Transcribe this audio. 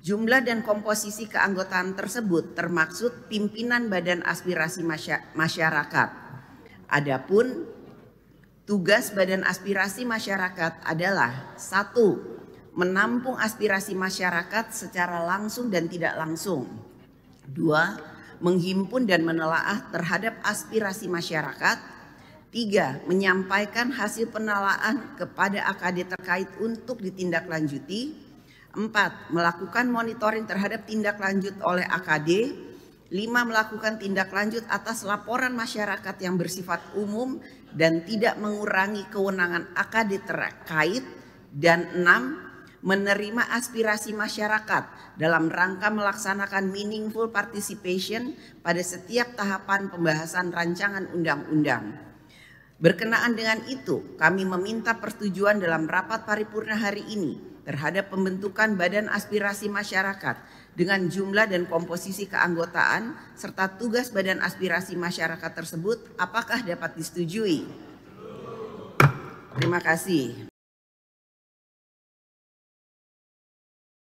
Jumlah dan komposisi keanggotaan tersebut termaksud pimpinan Badan Aspirasi Masyarakat. Adapun tugas Badan Aspirasi Masyarakat adalah satu, menampung aspirasi masyarakat secara langsung dan tidak langsung. Dua, menghimpun dan menelaah terhadap aspirasi masyarakat. Tiga, menyampaikan hasil penelaahan kepada AKD terkait untuk ditindaklanjuti. 4. Melakukan monitoring terhadap tindak lanjut oleh AKD. 5. Melakukan tindak lanjut atas laporan masyarakat yang bersifat umum dan tidak mengurangi kewenangan AKD terkait. Dan 6. Menerima aspirasi masyarakat dalam rangka melaksanakan meaningful participation pada setiap tahapan pembahasan rancangan undang-undang. Berkenaan dengan itu, kami meminta persetujuan dalam rapat paripurna hari ini terhadap pembentukan badan aspirasi masyarakat dengan jumlah dan komposisi keanggotaan serta tugas badan aspirasi masyarakat tersebut apakah dapat disetujui? Terima kasih.